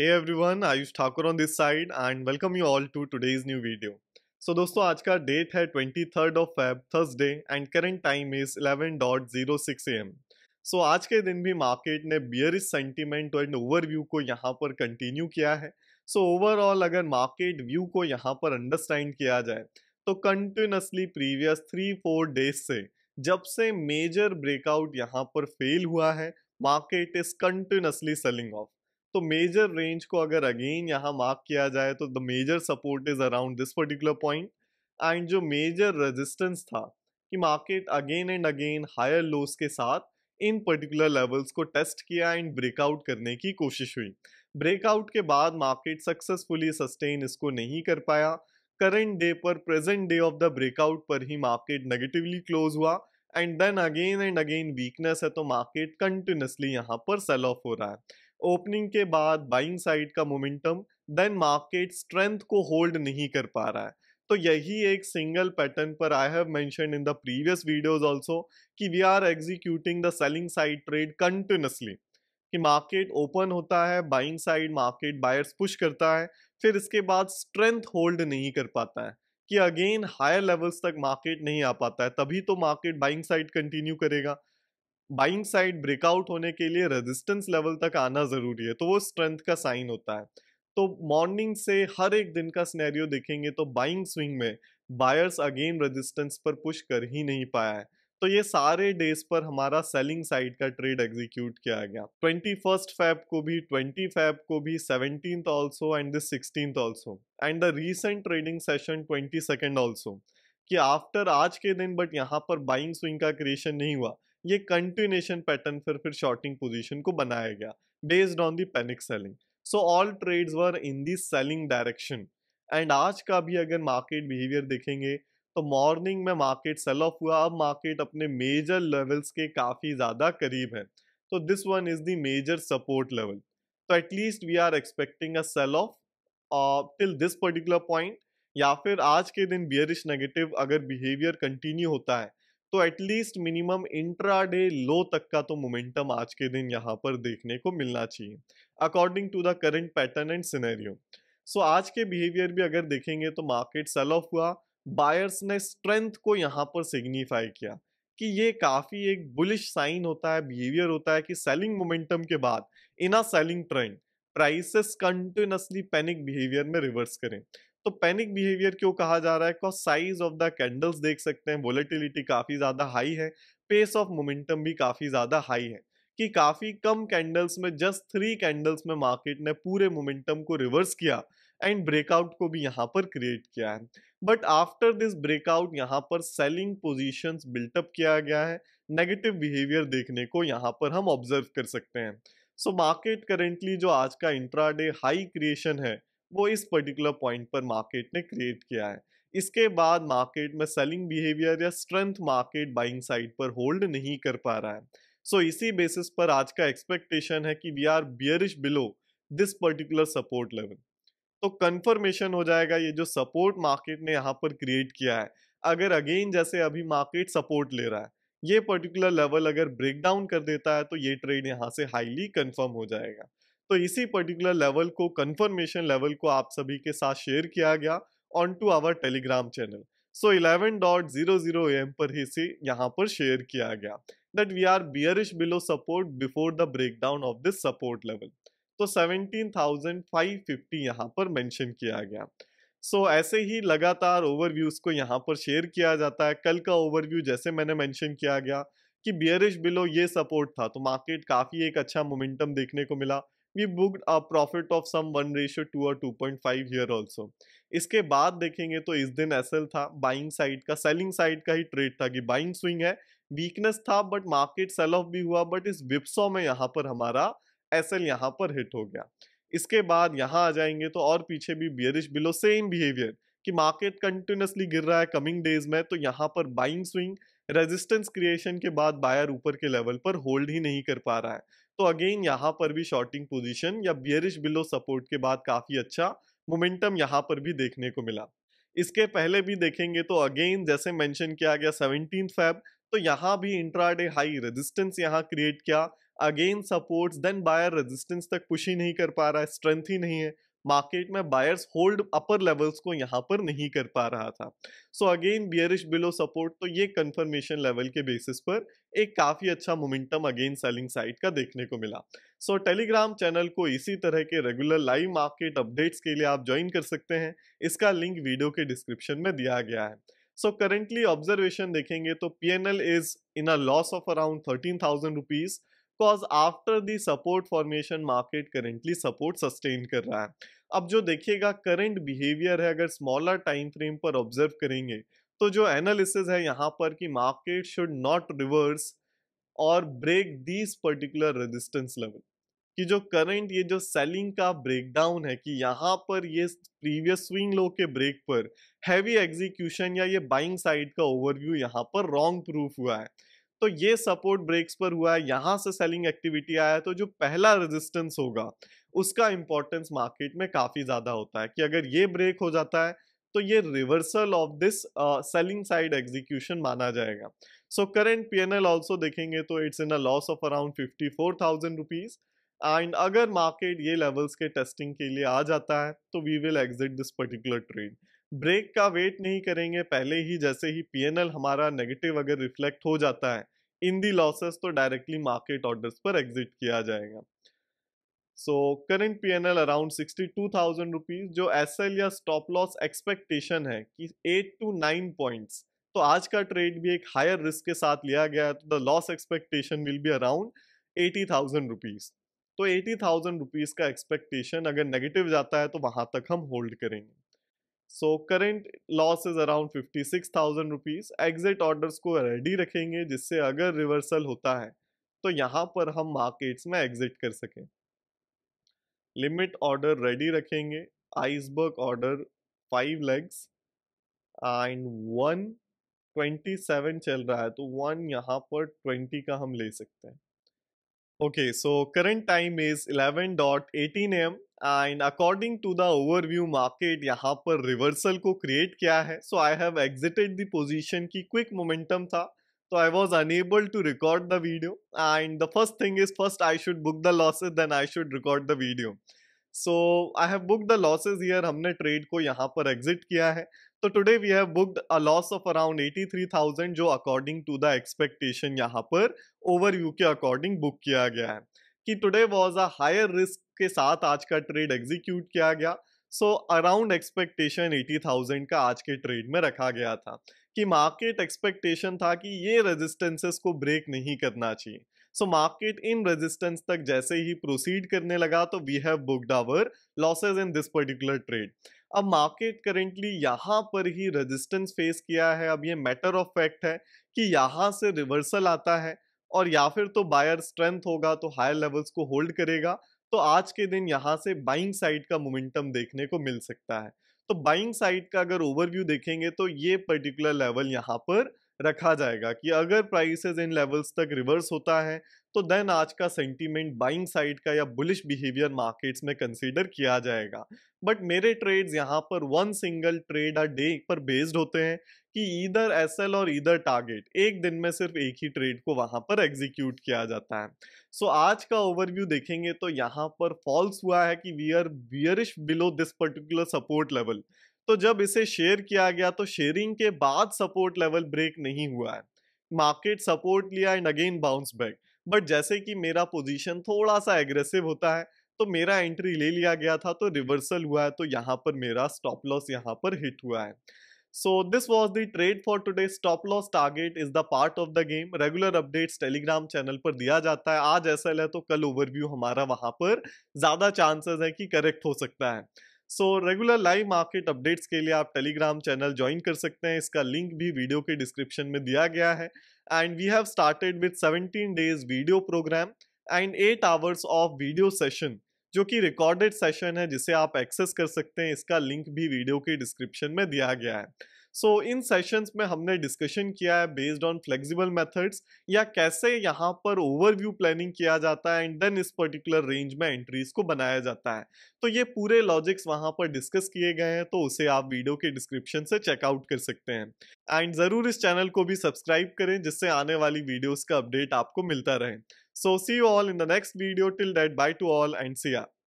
Hey everyone Ayush Thakur on this side and welcome you all to today's new video so दोस्तों आज का डेट है twenty third of Feb Thursday and current time is eleven dot zero six A M so आज के दिन भी market ने इस सेंटीमेंट एंड ओवरव्यू को यहाँ पर कंटिन्यू किया है सो so, ओवरऑल अगर मार्केट व्यू को यहाँ पर अंडरस्टैंड किया जाए तो continuously previous three four days से जब से मेजर ब्रेकआउट यहाँ पर फेल हुआ है market is continuously selling off तो मेजर रेंज को अगर अगेन यहाँ मार्क किया जाए तो the major support is around this particular point and जो मेजर रेजिस्टेंस था कि market again and again higher lows के साथ इन पर्टिकुलर लेवल्स को टेस्ट किया एंड ब्रेकआउट करने की कोशिश हुई ब्रेकआउट के बाद मार्केट सक्सेसफुली सस्टेन इसको नहीं कर पाया करंट डे पर present day of the breakout पर ही मार्केट नेगेटिवली क्लोज हुआ and then again and again weakness है तो मार्केट कंटिन्यूसली यहाँ पर सेल ऑफ हो रहा है ओपनिंग के बाद बाइंग साइड का मोमेंटम देन मार्केट स्ट्रेंथ को होल्ड नहीं कर पा रहा है तो यही एक सिंगल पैटर्न पर I have mention in the previous videos also कि we are executing the selling side trade continuously कि मार्केट ओपन होता है buying side market buyers push करता है फिर इसके बाद स्ट्रेंथ होल्ड नहीं कर पाता है कि अगेन हायर लेवल्स तक मार्केट नहीं आ पाता है तभी तो मार्केट बाइंग साइड कंटिन्यू करेगा बाइंग साइड ब्रेकआउट होने के लिए रेजिस्टेंस लेवल तक आना ज़रूरी है तो वो स्ट्रेंथ का साइन होता है तो मॉर्निंग से हर एक दिन का स्नैरियो देखेंगे तो बाइंग स्विंग में बायर्स अगेन रेजिस्टेंस पर पुश कर ही नहीं पाया है तो ये सारे डेज पर हमारा सेलिंग साइड का ट्रेड एग्जीक्यूट किया गया ट्वेंटी फर्स्ट फैब को भी ट्वेंटी फैब को भी seventeen also and this also and the recent trading session twenty second also कि आफ्टर आज के दिन बट यहाँ पर बाइंग स्विंग का क्रिएशन नहीं हुआ ये कंटिन्यूशन पैटर्न फिर फिर शॉर्टिंग पोजीशन को बनाया गया based on the panic selling so all trades were in the selling direction and आज का भी अगर मार्केट बिहेवियर देखेंगे तो मॉर्निंग में मार्केट सेल ऑफ हुआ अब मार्केट अपने मेजर लेवल्स के काफ़ी ज़्यादा करीब है तो this one is the major support level तो at least we are expecting a sell off till this particular point या फिर आज के दिन बियरिश नेगेटिव अगर बिहेवियर कंटिन्यू होता है तो at least minimum intraday low तक का तो मोमेंटम आज के दिन यहाँ पर देखने को मिलना चाहिए according to the current pattern and scenario so आज के बिहेवियर भी अगर देखेंगे तो मार्केट सेल ऑफ हुआ बायर्स ने स्ट्रेंथ को यहाँ पर सिग्निफाई किया कि ये काफ़ी एक बुलिश साइन होता है बिहेवियर होता है कि सेलिंग मोमेंटम के बाद in a selling trend prices continuously panic behaviour में रिवर्स करें तो पैनिक बिहेवियर क्यों कहा जा रहा है because size of the candles देख सकते हैं वोलेटिलिटी काफ़ी ज़्यादा हाई है पेस ऑफ मोमेंटम भी काफ़ी ज़्यादा हाई है कि काफ़ी कम कैंडल्स में जस्ट थ्री कैंडल्स में मार्केट ने पूरे मोमेंटम को रिवर्स किया एंड ब्रेकआउट को भी यहाँ पर क्रिएट किया है बट आफ्टर दिस ब्रेकआउट यहाँ पर सेलिंग पोजिशन बिल्टअप किया गया है नेगेटिव बिहेवियर देखने को यहाँ पर हम ऑब्जर्व कर सकते हैं सो मार्केट करेंटली जो आज का इंट्राडे हाई क्रिएशन है वो इस पर्टिकुलर पॉइंट पर मार्केट ने क्रिएट किया है इसके बाद मार्केट में सेलिंग बिहेवियर या स्ट्रेंथ मार्केट बाइंग साइड पर होल्ड नहीं कर पा रहा है सो so, इसी बेसिस पर आज का एक्सपेक्टेशन है कि we are bearish below this particular support level तो कंफर्मेशन हो जाएगा ये जो सपोर्ट मार्केट ने यहाँ पर क्रिएट किया है अगर अगेन जैसे अभी मार्केट सपोर्ट ले रहा है ये पर्टिकुलर लेवल अगर ब्रेक डाउन कर देता है तो ये ट्रेड यहाँ से हाईली कन्फर्म हो जाएगा तो इसी पर्टिकुलर लेवल को कंफर्मेशन लेवल को आप सभी के साथ शेयर किया गया on to our Telegram channel so eleven dot zero zero M पर ही से यहाँ पर शेयर किया गया that we are bearish below support before the breakdown of this support level तो सेवनटीन थाउजेंड फाइव फिफ्टी यहाँ पर मैंशन किया गया सो so, ऐसे ही लगातार ओवरव्यूज को यहाँ पर शेयर किया जाता है कल का ओवरव्यू जैसे मैंने मैंशन किया गया कि बियरिश बिलो ये सपोर्ट था तो मार्केट काफ़ी एक अच्छा मोमेंटम देखने को मिला we booked a profit of some 1 ratio 2 or 2.5 here also. इसके बाद देखेंगे तो इस दिन एसएल था बाइंग साइड का सेलिंग साइड का ही ट्रेड था कि बाइंग स्विंग है वीकनेस था बट मार्केट सेल ऑफ भी हुआ बट इस विप्सो में यहाँ पर हमारा एसएल यहाँ पर हिट हो गया इसके बाद यहाँ आ जाएंगे तो और पीछे भी बियरिश बिलो सेम बिहेवियर कि मार्केट कंटिन्यूसली गिर रहा है कमिंग डेज में तो यहाँ पर बाइंग स्विंग रेजिस्टेंस क्रिएशन के बाद बायर ऊपर के लेवल पर होल्ड ही नहीं कर पा रहा है तो अगेन यहाँ पर भी शॉर्टिंग पोजीशन या बियरिश बिलो सपोर्ट के बाद काफ़ी अच्छा मोमेंटम यहाँ पर भी देखने को मिला इसके पहले भी देखेंगे तो अगेन जैसे मेंशन किया गया सेवनटीन फैब तो यहाँ भी इंट्राडे हाई रेजिस्टेंस यहाँ क्रिएट किया again supports then buyer resistance तक पुश ही नहीं कर पा रहा है स्ट्रेंथ ही नहीं है मार्केट में बायर्स होल्ड अपर लेवल्स को यहाँ पर नहीं कर पा रहा था so again bearish below support तो ये कंफर्मेशन लेवल के बेसिस पर एक काफ़ी अच्छा मोमेंटम अगेन सेलिंग साइड का देखने को मिला सो so, टेलीग्राम चैनल को इसी तरह के रेगुलर लाइव मार्केट अपडेट्स के लिए आप ज्वाइन कर सकते हैं इसका लिंक वीडियो के डिस्क्रिप्शन में दिया गया है सो करेंटली ऑब्जर्वेशन देखेंगे तो P N L is in a loss of around thirteen thousand rupees because after the support formation market currently support sustain कर रहा है अब जो देखिएगा करेंट बिहेवियर है अगर स्मॉलर टाइम फ्रेम पर ऑब्जर्व करेंगे तो जो एनालिसिस है यहाँ पर कि मार्केट शुड नॉट रिवर्स और break this particular resistance level कि जो करंट ये जो सेलिंग का ब्रेकडाउन है कि यहाँ पर ये प्रीवियस स्विंग लो के ब्रेक पर हैवी एग्जीक्यूशन या ये बाइंग साइड का ओवरव्यू यहाँ पर रॉन्ग प्रूफ हुआ है तो ये सपोर्ट ब्रेक्स पर हुआ है यहां से सेलिंग एक्टिविटी आया है तो जो पहला रेजिस्टेंस होगा उसका इंपॉर्टेंस मार्केट में काफ़ी ज़्यादा होता है कि अगर ये ब्रेक हो जाता है तो ये reversal of this selling side execution माना जाएगा so current P N L also देखेंगे तो it's in a loss of around fifty four thousand rupees and अगर मार्केट ये लेवल्स के टेस्टिंग के लिए आ जाता है तो we will exit this particular trade break का वेट नहीं करेंगे पहले ही जैसे ही एल हमारा नेगेटिव अगर रिफ्लेक्ट हो जाता है इन दी लॉसेस तो डायरेक्टली मार्केट ऑर्डर्स पर एग्जिट किया जाएगा so current P N L around sixty two thousand rupees जो एस एल या स्टॉप लॉस एक्सपेक्टेशन है कि एट टू नाइन पॉइंट्स तो आज का ट्रेड भी एक हायर रिस्क के साथ लिया गया है तो the loss expectation will be around eighty thousand rupees तो एटी थाउजेंड रुपीज का एक्सपेक्टेशन अगर नेगेटिव जाता है तो वहां तक हम होल्ड करेंगे so current loss is around fifty six thousand rupees exit orders को रेडी रखेंगे जिससे अगर रिवर्सल होता है तो यहाँ पर हम मार्केट्स में एग्जिट कर सकें लिमिट ऑर्डर रेडी रखेंगे iceberg order five legs and one twenty seven चल रहा है तो वन यहाँ पर ट्वेंटी का हम ले सकते हैं Okay, so current time is 11.18 am and according to the overview market यहाँ पर रिवर्सल को क्रिएट किया है so I have exited the position की क्विक मोमेंटम था तो I was unable to record the video and the first thing is first I should book the losses then I should record the video so I have book the losses here हमने trade को यहाँ पर exit किया है तो today we have booked a loss of around 83,000 जो according to the expectation यहाँ पर ओवर यू के अकॉर्डिंग बुक किया गया है कि today was a higher risk के साथ आज का ट्रेड एग्जीक्यूट किया गया सो अराउंड एक्सपेक्टेशन 80,000 का आज के ट्रेड में रखा गया था कि मार्केट एक्सपेक्टेशन था कि ये रेजिस्टेंसेस को ब्रेक नहीं करना चाहिए सो मार्केट इन रेजिस्टेंस तक जैसे ही प्रोसीड करने लगा तो we have booked our losses in this particular trade अब मार्केट करेंटली यहाँ पर ही रेजिस्टेंस फेस किया है अब ये मैटर ऑफ फैक्ट है कि यहाँ से रिवर्सल आता है और या फिर तो बायर स्ट्रेंथ होगा तो हायर लेवल्स को होल्ड करेगा तो आज के दिन यहाँ से बाइंग साइड का मोमेंटम देखने को मिल सकता है तो बाइंग साइड का अगर ओवरव्यू देखेंगे तो ये पर्टिकुलर लेवल यहाँ पर रखा जाएगा कि अगर प्राइसेस इन लेवल्स तक रिवर्स होता है तो देन आज का सेंटीमेंट बाइंग साइड का या बुलिश बिहेवियर मार्केट्स में कंसीडर किया जाएगा बट मेरे ट्रेड्स यहाँ पर one single trade a day पर बेस्ड होते हैं कि इधर एस एल और इधर टारगेट एक दिन में सिर्फ एक ही ट्रेड को वहाँ पर एग्जीक्यूट किया जाता है सो so, आज का ओवरव्यू देखेंगे तो यहाँ पर फॉल्स हुआ है कि we are bearish below this particular support level तो जब इसे शेयर किया गया तो शेयरिंग के बाद सपोर्ट लेवल ब्रेक नहीं हुआ है मार्केट सपोर्ट लिया and again bounce back but जैसे कि मेरा पोजीशन थोड़ा सा एग्रेसिव होता है तो मेरा एंट्री ले लिया गया था तो रिवर्सल हुआ है तो यहाँ पर मेरा स्टॉप लॉस यहाँ पर हिट हुआ है so this was the trade for today stop loss target is the part of the game regular updates Telegram channel पर दिया जाता है आज ऐसा है तो कल ओवरव्यू हमारा वहां पर ज्यादा चांसेस है कि करेक्ट हो सकता है so regular live market updates के लिए आप टेलीग्राम चैनल ज्वाइन कर सकते हैं इसका लिंक भी वीडियो के डिस्क्रिप्शन में दिया गया है and we have started with 17 days video program and 8 hours of video session जो कि रिकॉर्डेड सेशन है जिसे आप एक्सेस कर सकते हैं इसका लिंक भी वीडियो के डिस्क्रिप्शन में दिया गया है सो so, इन सेशंस में हमने डिस्कशन किया है बेस्ड ऑन फ्लेक्सिबल मेथड्स या कैसे यहाँ पर ओवरव्यू प्लानिंग किया जाता है एंड देन इस पर्टिकुलर रेंज में एंट्रीज को बनाया जाता है तो ये पूरे लॉजिक्स वहाँ पर डिस्कस किए गए हैं तो उसे आप वीडियो के डिस्क्रिप्शन से चेकआउट कर सकते हैं एंड ज़रूर इस चैनल को भी सब्सक्राइब करें जिससे आने वाली वीडियोज़ का अपडेट आपको मिलता रहे so see you all in the next video till date bye to all and C